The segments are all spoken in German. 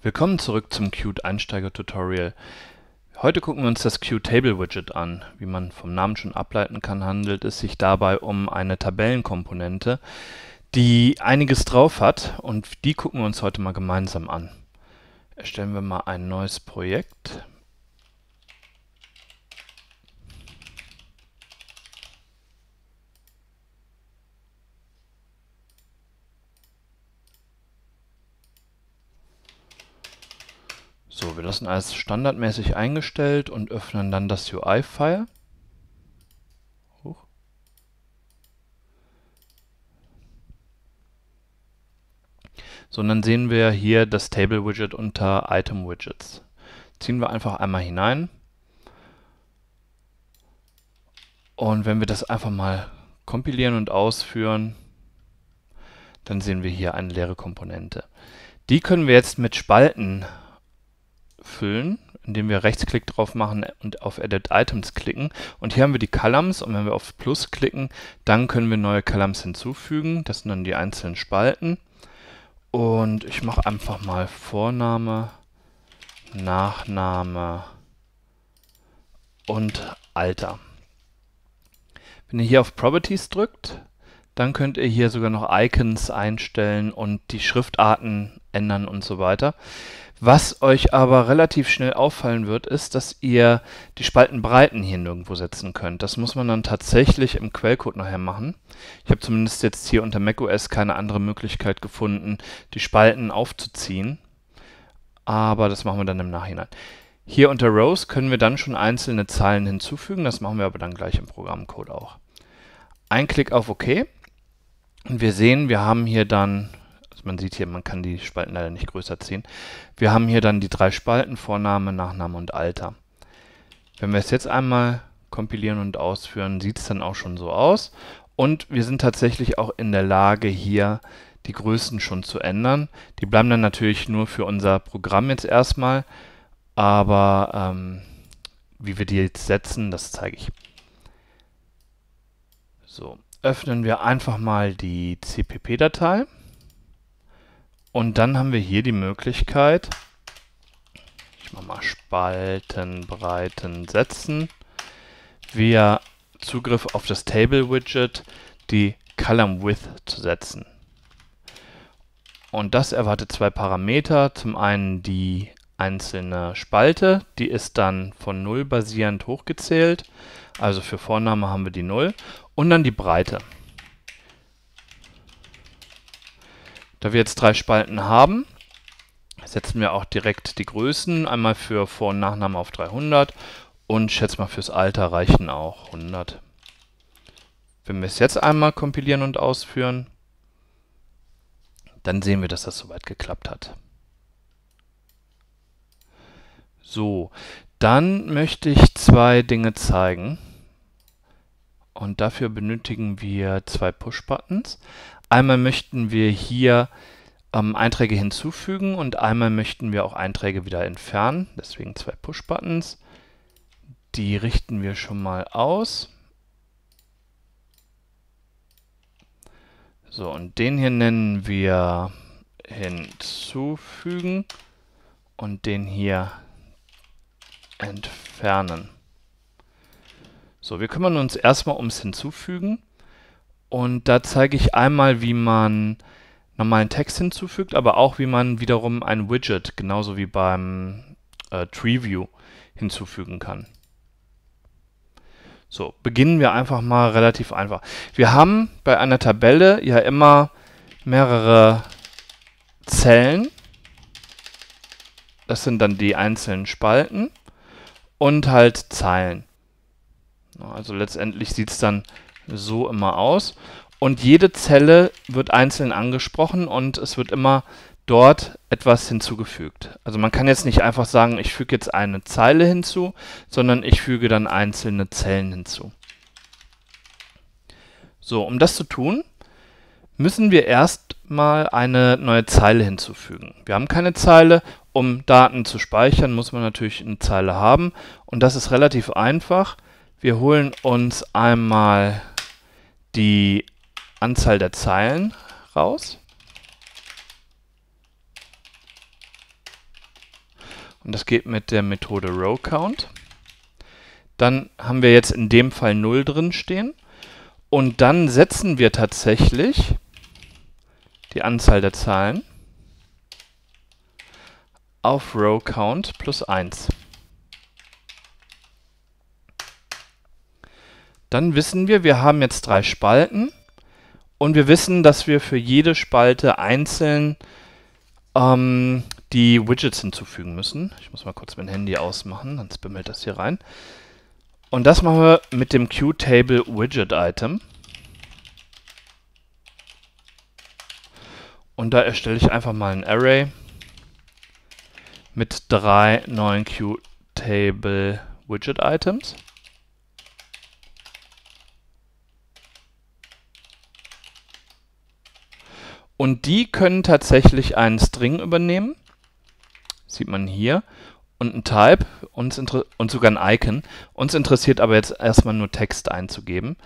Willkommen zurück zum Qt Einsteiger Tutorial. Heute gucken wir uns das Qt Table Widget an. Wie man vom Namen schon ableiten kann, handelt es sich dabei um eine Tabellenkomponente, die einiges drauf hat und die gucken wir uns heute mal gemeinsam an. Erstellen wir mal ein neues Projekt So, wir lassen alles standardmäßig eingestellt und öffnen dann das UI-File. So, und dann sehen wir hier das Table Widget unter Item Widgets. Ziehen wir einfach einmal hinein. Und wenn wir das einfach mal kompilieren und ausführen, dann sehen wir hier eine leere Komponente. Die können wir jetzt mit Spalten füllen, indem wir Rechtsklick drauf machen und auf Edit Items klicken. Und hier haben wir die Columns und wenn wir auf Plus klicken, dann können wir neue Columns hinzufügen. Das sind dann die einzelnen Spalten. Und ich mache einfach mal Vorname, Nachname und Alter. Wenn ihr hier auf Properties drückt, dann könnt ihr hier sogar noch Icons einstellen und die Schriftarten ändern und so weiter. Was euch aber relativ schnell auffallen wird, ist, dass ihr die Spaltenbreiten hier nirgendwo setzen könnt. Das muss man dann tatsächlich im Quellcode nachher machen. Ich habe zumindest jetzt hier unter macOS keine andere Möglichkeit gefunden, die Spalten aufzuziehen. Aber das machen wir dann im Nachhinein. Hier unter Rows können wir dann schon einzelne Zeilen hinzufügen. Das machen wir aber dann gleich im Programmcode auch. Ein Klick auf OK. Und wir sehen, wir haben hier dann also man sieht hier, man kann die Spalten leider nicht größer ziehen. Wir haben hier dann die drei Spalten, Vorname, Nachname und Alter. Wenn wir es jetzt einmal kompilieren und ausführen, sieht es dann auch schon so aus. Und wir sind tatsächlich auch in der Lage, hier die Größen schon zu ändern. Die bleiben dann natürlich nur für unser Programm jetzt erstmal, aber ähm, wie wir die jetzt setzen, das zeige ich. So, öffnen wir einfach mal die CPP-Datei. Und dann haben wir hier die Möglichkeit, ich mache mal Spalten, Breiten, setzen, via Zugriff auf das Table Widget die Column Width zu setzen. Und das erwartet zwei Parameter. Zum einen die einzelne Spalte, die ist dann von 0 basierend hochgezählt. Also für Vorname haben wir die 0 und dann die Breite. Da wir jetzt drei Spalten haben, setzen wir auch direkt die Größen. Einmal für Vor- und Nachname auf 300 und schätze mal fürs Alter reichen auch 100. Wenn wir es jetzt einmal kompilieren und ausführen, dann sehen wir, dass das soweit geklappt hat. So, dann möchte ich zwei Dinge zeigen. Und dafür benötigen wir zwei Push-Buttons. Einmal möchten wir hier ähm, Einträge hinzufügen und einmal möchten wir auch Einträge wieder entfernen. Deswegen zwei Push-Buttons. Die richten wir schon mal aus. So, und den hier nennen wir hinzufügen und den hier entfernen. So, wir kümmern uns erstmal ums Hinzufügen. Und da zeige ich einmal, wie man normalen Text hinzufügt, aber auch wie man wiederum ein Widget, genauso wie beim äh, TreeView, hinzufügen kann. So, beginnen wir einfach mal relativ einfach. Wir haben bei einer Tabelle ja immer mehrere Zellen. Das sind dann die einzelnen Spalten und halt Zeilen. Also letztendlich sieht es dann so immer aus. Und jede Zelle wird einzeln angesprochen und es wird immer dort etwas hinzugefügt. Also man kann jetzt nicht einfach sagen, ich füge jetzt eine Zeile hinzu, sondern ich füge dann einzelne Zellen hinzu. So, um das zu tun, müssen wir erstmal eine neue Zeile hinzufügen. Wir haben keine Zeile. Um Daten zu speichern, muss man natürlich eine Zeile haben. Und das ist relativ einfach. Wir holen uns einmal die Anzahl der Zeilen raus. Und das geht mit der Methode rowCount. Dann haben wir jetzt in dem Fall 0 drin stehen. Und dann setzen wir tatsächlich die Anzahl der Zahlen auf rowCount plus 1. dann wissen wir, wir haben jetzt drei Spalten und wir wissen, dass wir für jede Spalte einzeln ähm, die Widgets hinzufügen müssen. Ich muss mal kurz mein Handy ausmachen, sonst bimmelt das hier rein. Und das machen wir mit dem QTable Widget Item. Und da erstelle ich einfach mal ein Array mit drei neuen QTable Widget Items. Und die können tatsächlich einen String übernehmen. Sieht man hier. Und ein Type uns und sogar ein Icon. Uns interessiert aber jetzt erstmal nur Text einzugeben.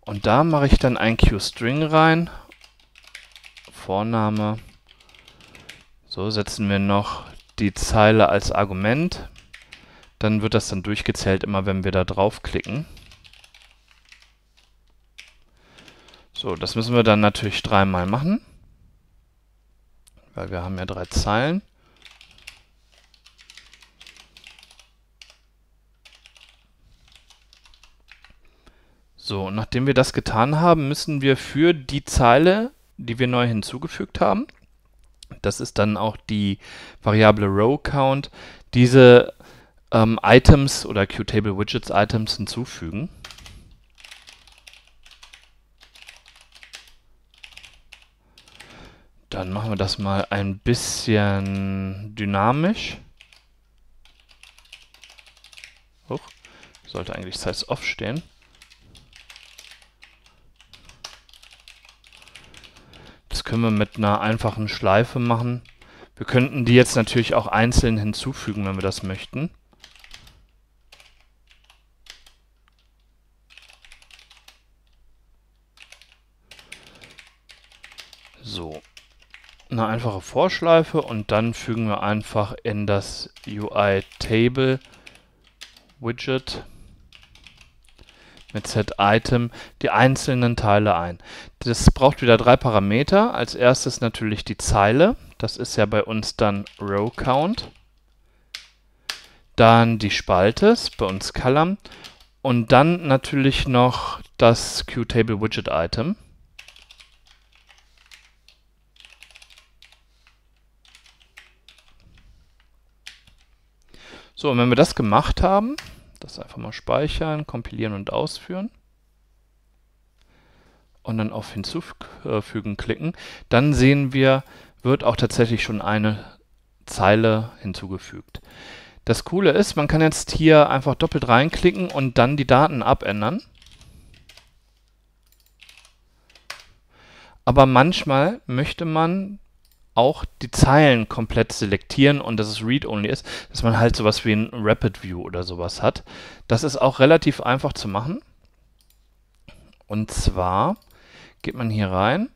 Und da mache ich dann ein QString rein. Vorname. So setzen wir noch die Zeile als Argument. Dann wird das dann durchgezählt, immer wenn wir da draufklicken. So, das müssen wir dann natürlich dreimal machen weil wir haben ja drei Zeilen. So, nachdem wir das getan haben, müssen wir für die Zeile, die wir neu hinzugefügt haben, das ist dann auch die Variable Row Count, diese ähm, Items oder Qtable Widgets Items hinzufügen. Dann machen wir das mal ein bisschen dynamisch. Hoch. Sollte eigentlich Size Off stehen. Das können wir mit einer einfachen Schleife machen. Wir könnten die jetzt natürlich auch einzeln hinzufügen, wenn wir das möchten. eine einfache Vorschleife und dann fügen wir einfach in das UI Table Widget mit setItem die einzelnen Teile ein. Das braucht wieder drei Parameter. Als erstes natürlich die Zeile. Das ist ja bei uns dann Row Count. Dann die Spalte, ist bei uns Column. Und dann natürlich noch das QTable Widget Item. So, und wenn wir das gemacht haben, das einfach mal speichern, kompilieren und ausführen und dann auf Hinzufügen klicken, dann sehen wir, wird auch tatsächlich schon eine Zeile hinzugefügt. Das Coole ist, man kann jetzt hier einfach doppelt reinklicken und dann die Daten abändern. Aber manchmal möchte man auch die Zeilen komplett selektieren und dass es read-only ist, dass man halt sowas wie ein Rapid View oder sowas hat. Das ist auch relativ einfach zu machen. Und zwar geht man hier rein,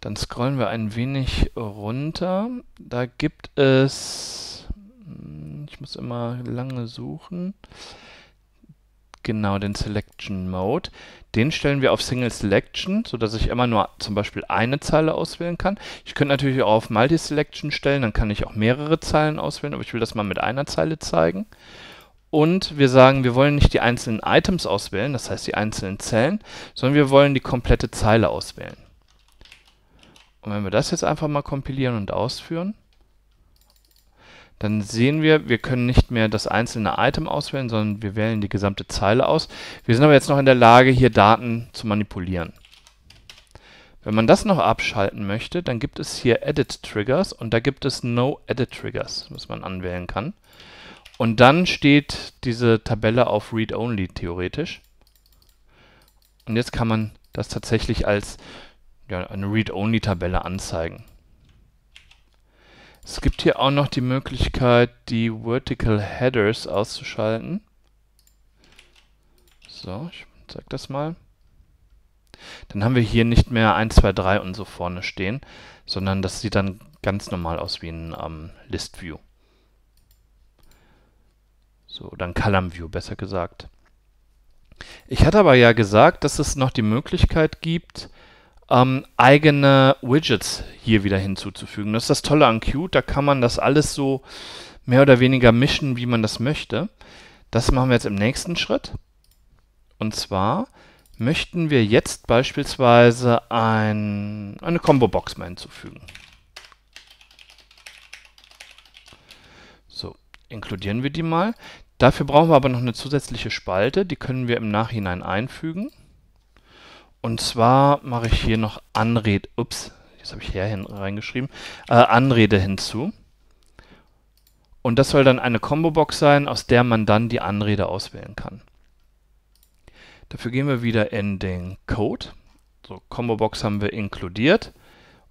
dann scrollen wir ein wenig runter. Da gibt es, hm, ich muss immer lange suchen, genau den Selection Mode. Den stellen wir auf Single Selection, sodass ich immer nur zum Beispiel eine Zeile auswählen kann. Ich könnte natürlich auch auf Multi Selection stellen, dann kann ich auch mehrere Zeilen auswählen, aber ich will das mal mit einer Zeile zeigen. Und wir sagen, wir wollen nicht die einzelnen Items auswählen, das heißt die einzelnen Zellen, sondern wir wollen die komplette Zeile auswählen. Und wenn wir das jetzt einfach mal kompilieren und ausführen, dann sehen wir, wir können nicht mehr das einzelne Item auswählen, sondern wir wählen die gesamte Zeile aus. Wir sind aber jetzt noch in der Lage, hier Daten zu manipulieren. Wenn man das noch abschalten möchte, dann gibt es hier Edit Triggers und da gibt es No Edit Triggers, was man anwählen kann. Und dann steht diese Tabelle auf Read Only theoretisch. Und jetzt kann man das tatsächlich als ja, eine Read-Only-Tabelle anzeigen. Es gibt hier auch noch die Möglichkeit, die Vertical Headers auszuschalten. So, ich zeig das mal. Dann haben wir hier nicht mehr 1, 2, 3 und so vorne stehen, sondern das sieht dann ganz normal aus wie ein ähm, List View. So, oder ein Column View, besser gesagt. Ich hatte aber ja gesagt, dass es noch die Möglichkeit gibt, ähm, eigene Widgets hier wieder hinzuzufügen. Das ist das Tolle an Qt, da kann man das alles so mehr oder weniger mischen, wie man das möchte. Das machen wir jetzt im nächsten Schritt. Und zwar möchten wir jetzt beispielsweise ein, eine Combo-Box mal hinzufügen. So, inkludieren wir die mal. Dafür brauchen wir aber noch eine zusätzliche Spalte, die können wir im Nachhinein einfügen. Und zwar mache ich hier noch Anrede, ups, jetzt habe ich hier reingeschrieben, äh, Anrede hinzu. Und das soll dann eine Combo-Box sein, aus der man dann die Anrede auswählen kann. Dafür gehen wir wieder in den Code. So, Combo-Box haben wir inkludiert.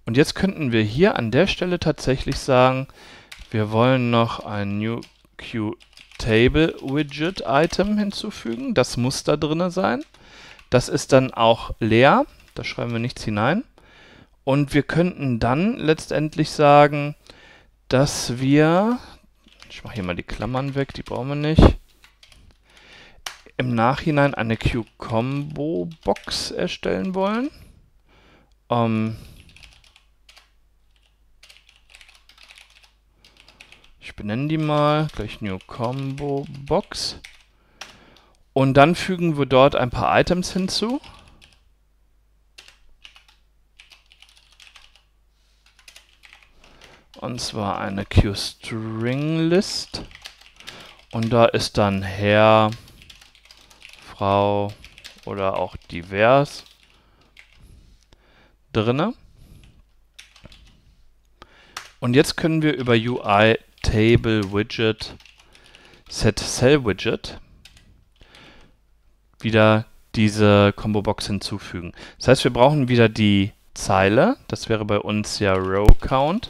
Und jetzt könnten wir hier an der Stelle tatsächlich sagen, wir wollen noch ein New Q Table Widget Item hinzufügen. Das muss da drin sein. Das ist dann auch leer, da schreiben wir nichts hinein. Und wir könnten dann letztendlich sagen, dass wir, ich mache hier mal die Klammern weg, die brauchen wir nicht, im Nachhinein eine Q-Combo-Box erstellen wollen. Ähm ich benenne die mal gleich New Combo Box. Und dann fügen wir dort ein paar Items hinzu. Und zwar eine QStringList. Und da ist dann Herr, Frau oder auch divers drinne. Und jetzt können wir über UI Table Widget Set Cell Widget wieder diese Combo-Box hinzufügen. Das heißt, wir brauchen wieder die Zeile. Das wäre bei uns ja Row-Count.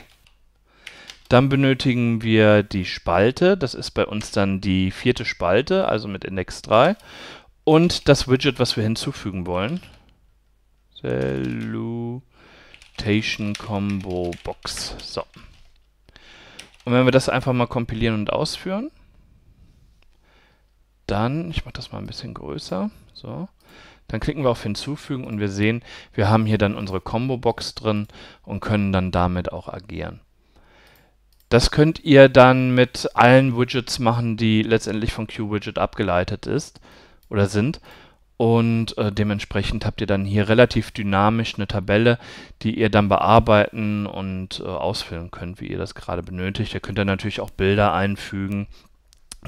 Dann benötigen wir die Spalte. Das ist bei uns dann die vierte Spalte, also mit Index 3. Und das Widget, was wir hinzufügen wollen. Salutation Combo Box. So. Und wenn wir das einfach mal kompilieren und ausführen, dann, ich mache das mal ein bisschen größer, so, dann klicken wir auf Hinzufügen und wir sehen, wir haben hier dann unsere Combo-Box drin und können dann damit auch agieren. Das könnt ihr dann mit allen Widgets machen, die letztendlich von QWidget abgeleitet ist oder sind. Und äh, dementsprechend habt ihr dann hier relativ dynamisch eine Tabelle, die ihr dann bearbeiten und äh, ausfüllen könnt, wie ihr das gerade benötigt. Ihr könnt dann natürlich auch Bilder einfügen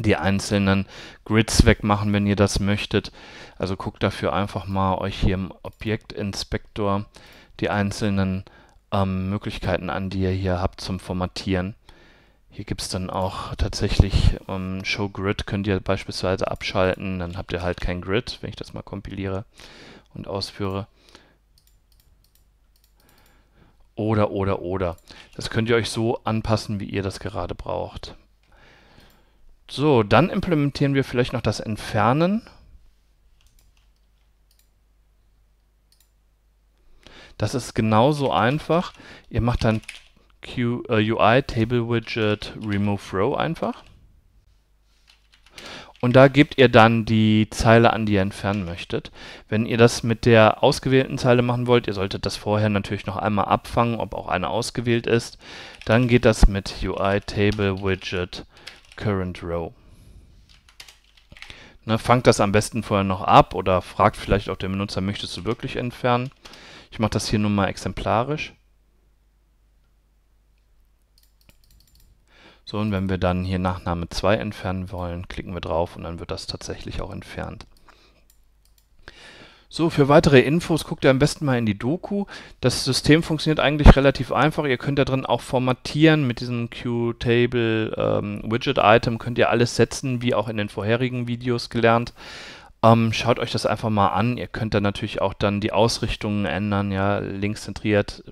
die einzelnen Grids wegmachen, wenn ihr das möchtet. Also guckt dafür einfach mal euch hier im Objektinspektor die einzelnen ähm, Möglichkeiten an, die ihr hier habt zum Formatieren. Hier gibt es dann auch tatsächlich ähm, Show Grid, könnt ihr beispielsweise abschalten, dann habt ihr halt kein Grid, wenn ich das mal kompiliere und ausführe. Oder, oder, oder. Das könnt ihr euch so anpassen, wie ihr das gerade braucht. So, dann implementieren wir vielleicht noch das Entfernen. Das ist genauso einfach. Ihr macht dann Q, äh, UI Table Widget Remove Row einfach. Und da gebt ihr dann die Zeile an, die ihr entfernen möchtet. Wenn ihr das mit der ausgewählten Zeile machen wollt, ihr solltet das vorher natürlich noch einmal abfangen, ob auch eine ausgewählt ist, dann geht das mit UI Table Widget Remove current row. Ne, fangt das am besten vorher noch ab oder fragt vielleicht auch den Benutzer, möchtest du wirklich entfernen? Ich mache das hier nun mal exemplarisch. So, und wenn wir dann hier Nachname 2 entfernen wollen, klicken wir drauf und dann wird das tatsächlich auch entfernt. So, für weitere Infos guckt ihr am besten mal in die Doku. Das System funktioniert eigentlich relativ einfach. Ihr könnt da drin auch formatieren. Mit diesem Q-Table ähm, Widget-Item könnt ihr alles setzen, wie auch in den vorherigen Videos gelernt. Ähm, schaut euch das einfach mal an. Ihr könnt da natürlich auch dann die Ausrichtungen ändern, ja, links zentriert,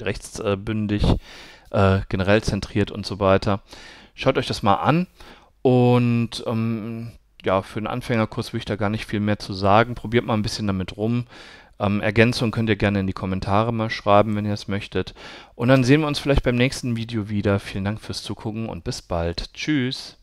rechts äh, bündig, äh, generell zentriert und so weiter. Schaut euch das mal an und ähm, ja, für einen Anfängerkurs würde ich da gar nicht viel mehr zu sagen. Probiert mal ein bisschen damit rum. Ähm, Ergänzung könnt ihr gerne in die Kommentare mal schreiben, wenn ihr es möchtet. Und dann sehen wir uns vielleicht beim nächsten Video wieder. Vielen Dank fürs Zugucken und bis bald. Tschüss.